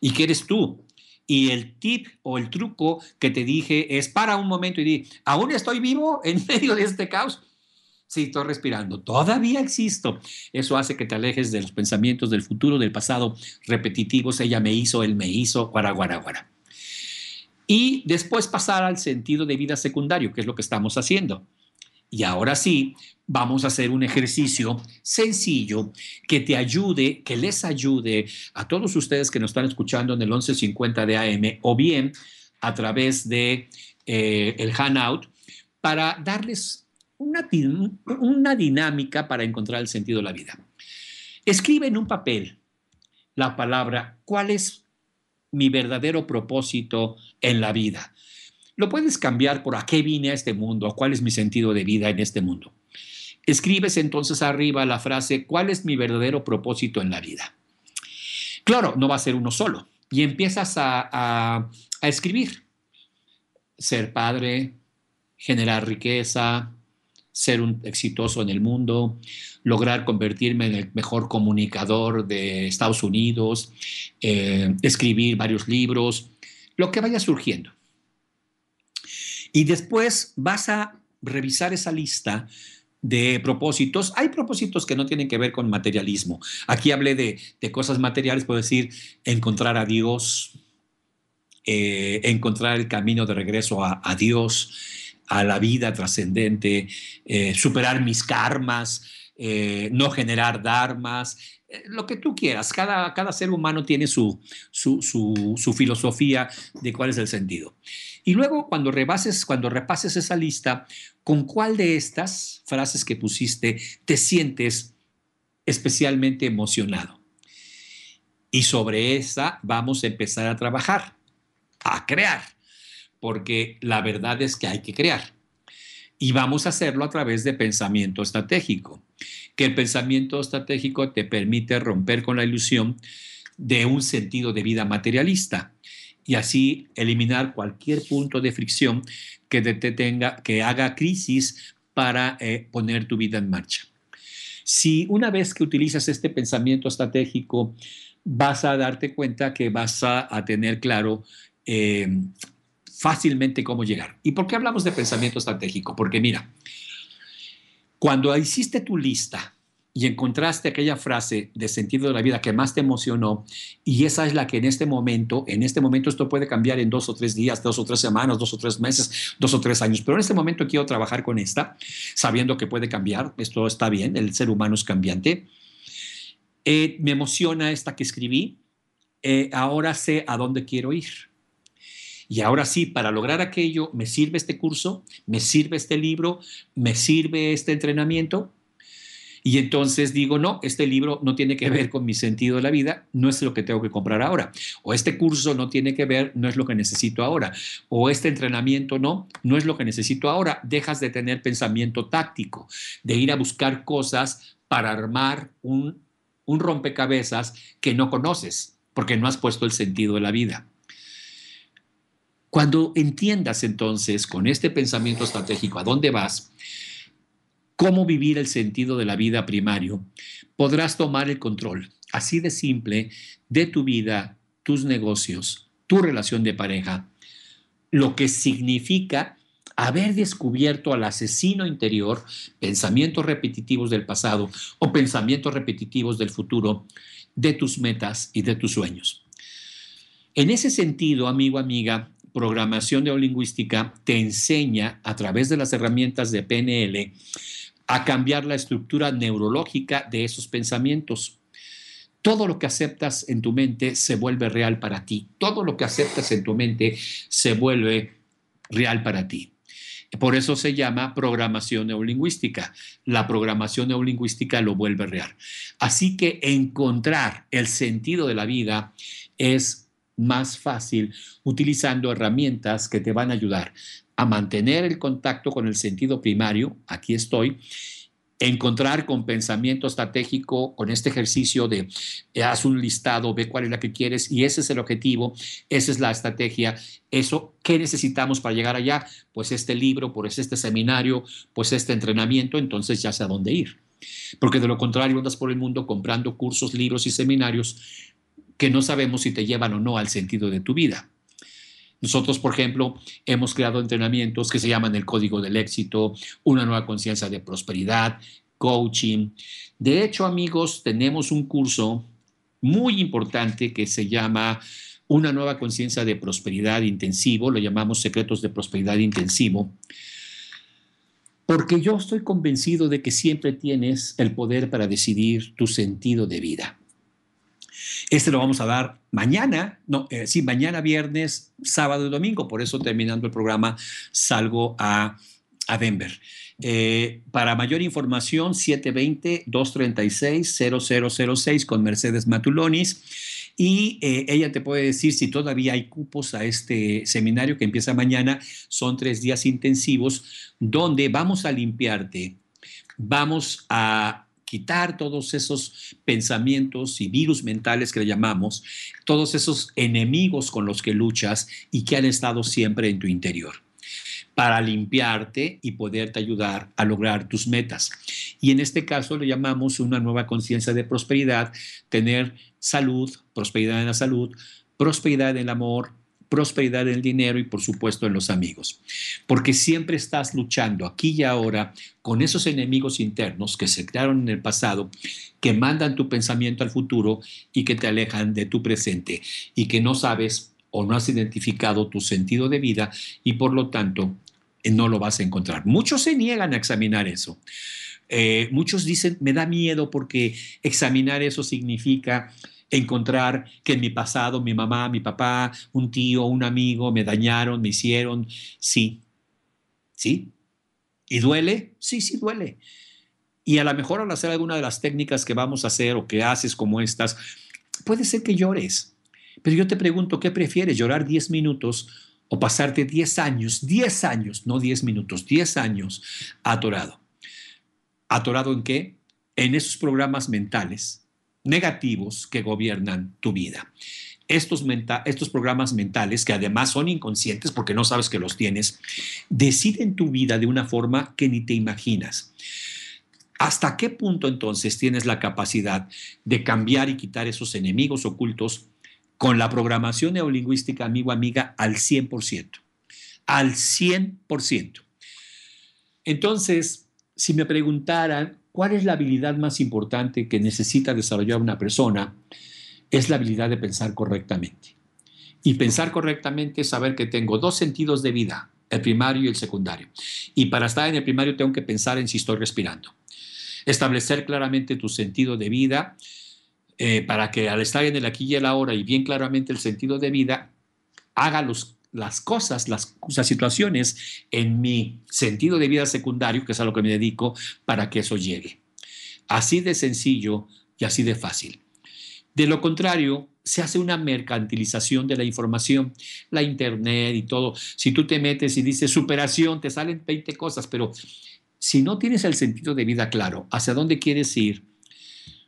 y que eres tú. Y el tip o el truco que te dije es para un momento y di, aún estoy vivo en medio de este caos. Sí, estoy respirando, todavía existo. Eso hace que te alejes de los pensamientos del futuro, del pasado, repetitivos, ella me hizo, él me hizo, guara, guara, Y después pasar al sentido de vida secundario, que es lo que estamos haciendo y ahora sí, vamos a hacer un ejercicio sencillo que te ayude, que les ayude a todos ustedes que nos están escuchando en el 1150 de AM o bien a través de eh, el Hangout para darles una, una dinámica para encontrar el sentido de la vida. Escribe en un papel la palabra, ¿cuál es mi verdadero propósito en la vida? lo puedes cambiar por a qué vine a este mundo, cuál es mi sentido de vida en este mundo. Escribes entonces arriba la frase, ¿cuál es mi verdadero propósito en la vida? Claro, no va a ser uno solo. Y empiezas a, escribir. Ser padre, generar riqueza, ser un exitoso en el mundo, lograr convertirme en el mejor comunicador de Estados Unidos, eh, escribir varios libros, lo que vaya surgiendo. Y después vas a revisar esa lista de propósitos. Hay propósitos que no tienen que ver con materialismo. Aquí hablé de, cosas materiales, puedo decir, encontrar a Dios, eh, encontrar el camino de regreso a, Dios, a la vida trascendente, eh, superar mis karmas, eh, no generar dharmas, eh, lo que tú quieras. Cada, cada ser humano tiene su, su, filosofía de cuál es el sentido. Y luego cuando, rebases, cuando repases esa lista, ¿con cuál de estas frases que pusiste te sientes especialmente emocionado? Y sobre esa vamos a empezar a trabajar, a crear, porque la verdad es que hay que crear. Y vamos a hacerlo a través de pensamiento estratégico que el pensamiento estratégico te permite romper con la ilusión de un sentido de vida materialista y así eliminar cualquier punto de fricción que tenga, que haga crisis para eh, poner tu vida en marcha. Si una vez que utilizas este pensamiento estratégico, vas a darte cuenta que vas a, tener claro eh, fácilmente cómo llegar. ¿Y por qué hablamos de pensamiento estratégico? Porque mira, cuando hiciste tu lista y encontraste aquella frase de sentido de la vida que más te emocionó, y esa es la que en este momento, en este momento esto puede cambiar en dos o tres días, dos o tres semanas, dos o tres meses, dos o tres años, pero en este momento quiero trabajar con esta, sabiendo que puede cambiar, esto está bien, el ser humano es cambiante. Eh, me emociona esta que escribí, eh, ahora sé a dónde quiero ir y ahora sí, para lograr aquello, me sirve este curso, me sirve este libro, me sirve este entrenamiento. Y entonces digo, no, este libro no tiene que ver con mi sentido de la vida, no es lo que tengo que comprar ahora. O este curso no tiene que ver, no es lo que necesito ahora. O este entrenamiento no, no es lo que necesito ahora. Dejas de tener pensamiento táctico, de ir a buscar cosas para armar un, rompecabezas que no conoces, porque no has puesto el sentido de la vida. Cuando entiendas entonces con este pensamiento estratégico a dónde vas, cómo vivir el sentido de la vida primario, podrás tomar el control, así de simple, de tu vida, tus negocios, tu relación de pareja, lo que significa haber descubierto al asesino interior, pensamientos repetitivos del pasado o pensamientos repetitivos del futuro, de tus metas y de tus sueños. En ese sentido, amigo, amiga, programación neolingüística te enseña a través de las herramientas de PNL a cambiar la estructura neurológica de esos pensamientos. Todo lo que aceptas en tu mente se vuelve real para ti. Todo lo que aceptas en tu mente se vuelve real para ti. Por eso se llama programación neolingüística. La programación neolingüística lo vuelve real. Así que encontrar el sentido de la vida es más fácil utilizando herramientas que te van a ayudar a mantener el contacto con el sentido primario, aquí estoy, encontrar con pensamiento estratégico, con este ejercicio de eh, haz un listado, ve cuál es la que quieres y ese es el objetivo, esa es la estrategia, eso, ¿qué necesitamos para llegar allá? Pues este libro, pues este seminario, pues este entrenamiento, entonces ya sé a dónde ir. Porque de lo contrario andas por el mundo comprando cursos, libros y seminarios que no sabemos si te llevan o no al sentido de tu vida. Nosotros, por ejemplo, hemos creado entrenamientos que se llaman el código del éxito, una nueva conciencia de prosperidad, coaching. De hecho, amigos, tenemos un curso muy importante que se llama una nueva conciencia de prosperidad intensivo, lo llamamos secretos de prosperidad intensivo, porque yo estoy convencido de que siempre tienes el poder para decidir tu sentido de vida. Este lo vamos a dar mañana, no, eh, sí, mañana viernes, sábado y domingo. Por eso terminando el programa salgo a, Denver. Eh, para mayor información, 720-236-0006 con Mercedes Matulonis. Y eh, ella te puede decir si todavía hay cupos a este seminario que empieza mañana. Son tres días intensivos donde vamos a limpiarte, vamos a quitar todos esos pensamientos y virus mentales que le llamamos, todos esos enemigos con los que luchas y que han estado siempre en tu interior para limpiarte y poderte ayudar a lograr tus metas. Y en este caso le llamamos una nueva conciencia de prosperidad, tener salud, prosperidad en la salud, prosperidad en el amor, prosperidad en el dinero y por supuesto en los amigos. Porque siempre estás luchando aquí y ahora con esos enemigos internos que se crearon en el pasado, que mandan tu pensamiento al futuro y que te alejan de tu presente y que no sabes o no has identificado tu sentido de vida y por lo tanto no lo vas a encontrar. Muchos se niegan a examinar eso. Eh, muchos dicen, me da miedo porque examinar eso significa encontrar que en mi pasado mi mamá, mi papá, un tío, un amigo me dañaron, me hicieron. Sí, sí. ¿Y duele? Sí, sí duele. Y a lo mejor al hacer alguna de las técnicas que vamos a hacer o que haces como estas, puede ser que llores. Pero yo te pregunto, ¿qué prefieres? ¿Llorar 10 minutos o pasarte 10 años, 10 años, no 10 minutos, 10 años atorado? ¿Atorado en qué? En esos programas mentales negativos que gobiernan tu vida. Estos, estos programas mentales, que además son inconscientes porque no sabes que los tienes, deciden tu vida de una forma que ni te imaginas. ¿Hasta qué punto entonces tienes la capacidad de cambiar y quitar esos enemigos ocultos con la programación neolingüística, amigo, amiga, al 100%? Al 100%. Entonces, si me preguntaran cuál es la habilidad más importante que necesita desarrollar una persona, es la habilidad de pensar correctamente. Y pensar correctamente es saber que tengo dos sentidos de vida, el primario y el secundario. Y para estar en el primario tengo que pensar en si estoy respirando. Establecer claramente tu sentido de vida eh, para que al estar en el aquí y el ahora y bien claramente el sentido de vida, haga los las cosas, las, situaciones en mi sentido de vida secundario, que es a lo que me dedico, para que eso llegue. Así de sencillo y así de fácil. De lo contrario, se hace una mercantilización de la información, la internet y todo. Si tú te metes y dices superación, te salen 20 cosas, pero si no tienes el sentido de vida claro, hacia dónde quieres ir,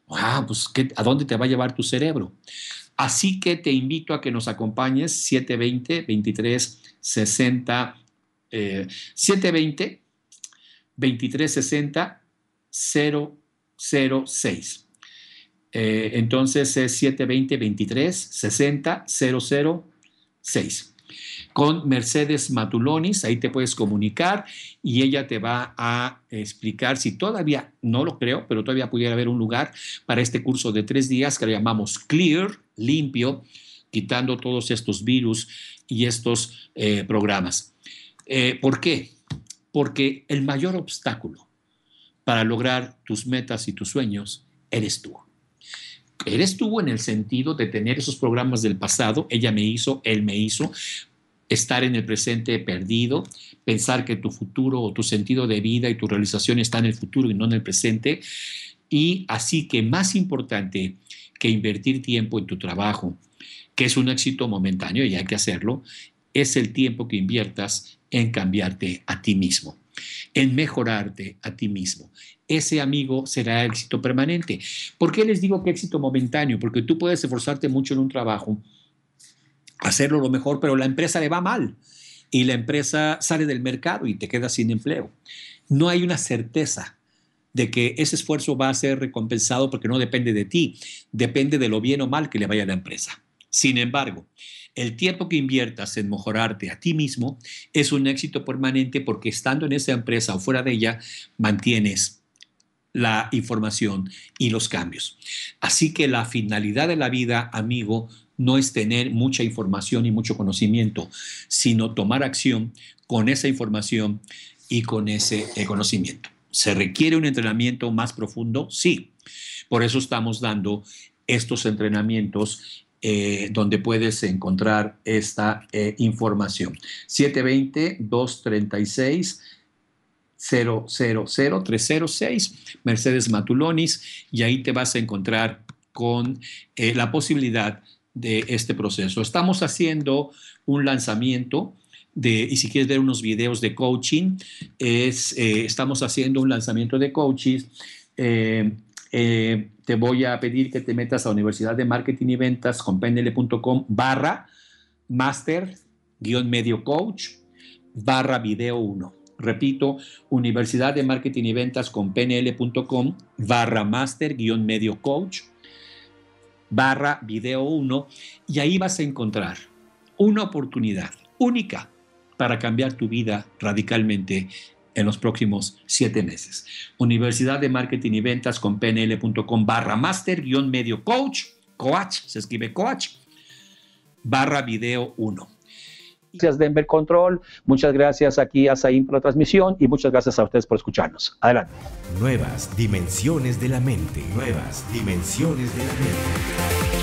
wow, ah, pues, ¿a dónde te va a llevar tu cerebro? Así que te invito a que nos acompañes 720 23 60 720 23 60 006. entonces es 720 23 60 006 con Mercedes Matulonis, ahí te puedes comunicar y ella te va a explicar si todavía, no lo creo, pero todavía pudiera haber un lugar para este curso de tres días que lo llamamos Clear, limpio, quitando todos estos virus y estos eh, programas. Eh, ¿Por qué? Porque el mayor obstáculo para lograr tus metas y tus sueños eres tú. Eres tú en el sentido de tener esos programas del pasado, ella me hizo, él me hizo, estar en el presente perdido, pensar que tu futuro o tu sentido de vida y tu realización está en el futuro y no en el presente. Y así que más importante que invertir tiempo en tu trabajo, que es un éxito momentáneo y hay que hacerlo, es el tiempo que inviertas en cambiarte a ti mismo, en mejorarte a ti mismo. Ese amigo será éxito permanente. ¿Por qué les digo que éxito momentáneo? Porque tú puedes esforzarte mucho en un trabajo, hacerlo lo mejor, pero la empresa le va mal y la empresa sale del mercado y te quedas sin empleo. No hay una certeza de que ese esfuerzo va a ser recompensado porque no depende de ti, depende de lo bien o mal que le vaya a la empresa. Sin embargo, el tiempo que inviertas en mejorarte a ti mismo es un éxito permanente porque estando en esa empresa o fuera de ella, mantienes la información y los cambios. Así que la finalidad de la vida, amigo, no es tener mucha información y mucho conocimiento, sino tomar acción con esa información y con ese conocimiento. ¿Se requiere un entrenamiento más profundo? Sí. Por eso estamos dando estos entrenamientos eh, donde puedes encontrar esta eh, información. 720-236. 000 306, Mercedes Matulonis y ahí te vas a encontrar con eh, la posibilidad de este proceso. Estamos haciendo un lanzamiento y si quieres ver unos videos de coaching, es, eh, estamos haciendo un lanzamiento de coaches. Eh, eh, te voy a pedir que te metas a Universidad de Marketing y Ventas con pnl.com barra master guión medio coach barra video 1. Repito, Universidad de Marketing y Ventas con pnl.com barra master guión medio coach barra video 1 y ahí vas a encontrar una oportunidad única para cambiar tu vida radicalmente en los próximos siete meses. Universidad de Marketing y Ventas con pnl.com barra master guión medio coach, coach, se escribe coach, barra video 1. Gracias Denver Control, muchas gracias aquí a Saín por la transmisión y muchas gracias a ustedes por escucharnos. Adelante. Nuevas dimensiones de la mente, nuevas dimensiones de la mente.